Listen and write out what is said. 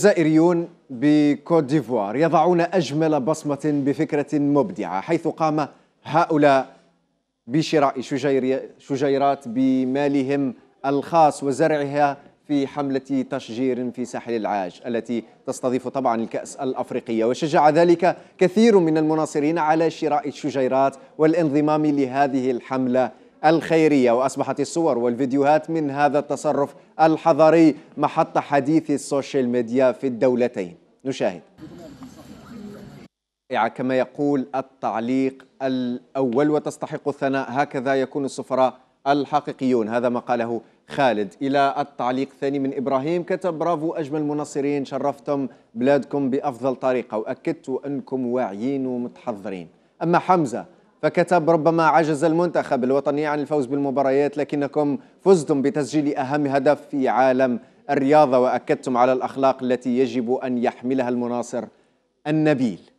الجزائريون بكوت ديفوار يضعون أجمل بصمة بفكرة مبدعة حيث قام هؤلاء بشراء شجيرات بمالهم الخاص وزرعها في حملة تشجير في ساحل العاج التي تستضيف طبعا الكأس الأفريقية وشجع ذلك كثير من المناصرين على شراء الشجيرات والانضمام لهذه الحملة الخيرية وأصبحت الصور والفيديوهات من هذا التصرف الحضاري محط حديث السوشيال ميديا في الدولتين نشاهد كما يقول التعليق الأول وتستحق الثناء هكذا يكون السفراء الحقيقيون هذا ما قاله خالد إلى التعليق الثاني من إبراهيم كتب برافو أجمل منصرين شرفتم بلادكم بأفضل طريقة وأكدت أنكم واعيين ومتحضرين أما حمزة فكتب ربما عجز المنتخب الوطني عن الفوز بالمباريات لكنكم فزتم بتسجيل أهم هدف في عالم الرياضة وأكدتم على الأخلاق التي يجب أن يحملها المناصر النبيل